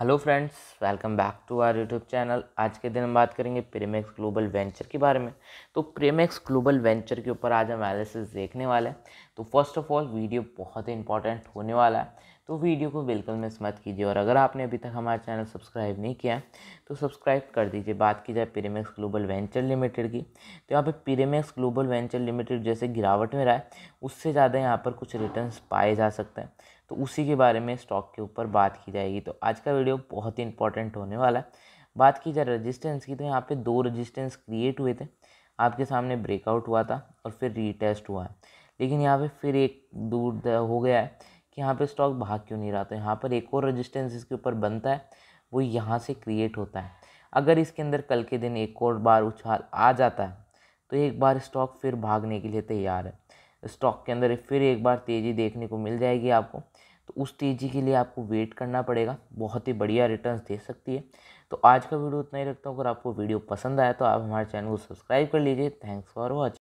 hello friends welcome back to our YouTube channel आज के दिन हम बात करेंगे प्रेमेक्स ग्लोबल वेंचर के बारे में तो प्रेमेक्स ग्लोबल वेंचर के ऊपर आज हम एनालिसिस देखने वाले हैं तो फर्स्ट ऑफ ऑल वीडियो बहुत ही इंपॉर्टेंट होने वाला है तो वीडियो को बिल्कुल मिस मत कीजिए और अगर आपने अभी तक हमारा चैनल सब्सक्राइब नहीं किया तो सब्सक्राइब कर दीजिए बात की जाए पीरेमेक्स ग्लोबल वेंचर लिमिटेड की तो यहाँ पर पीरेमेक्स ग्लोबल वेंचर लिमिटेड जैसे गिरावट में रहा है उससे ज़्यादा यहाँ पर कुछ रिटर्न पाए जा सकते हैं तो उसी के बारे में स्टॉक के ऊपर बात की जाएगी तो आज का वीडियो बहुत ही इंपॉर्टेंट होने वाला है बात की जाए रजिस्टेंस की तो यहाँ पर दो रजिस्टेंस क्रिएट हुए थे आपके सामने ब्रेकआउट हुआ था और फिर रीटेस्ट हुआ है लेकिन यहाँ पे फिर एक दूर हो गया है कि यहाँ पे स्टॉक भाग क्यों नहीं रहा तो यहाँ पर एक और रजिस्टेंस इसके ऊपर बनता है वो यहाँ से क्रिएट होता है अगर इसके अंदर कल के दिन एक और बार उछाल आ जाता है तो एक बार स्टॉक फिर भागने के लिए तैयार है स्टॉक के अंदर फिर एक बार तेज़ी देखने को मिल जाएगी आपको तो उस तेज़ी के लिए आपको वेट करना पड़ेगा बहुत ही बढ़िया रिटर्न्स दे सकती है तो आज का वीडियो उतना ही रखता हूँ अगर आपको वीडियो पसंद आया तो आप हमारे चैनल को सब्सक्राइब कर लीजिए थैंक्स फॉर वॉचिंग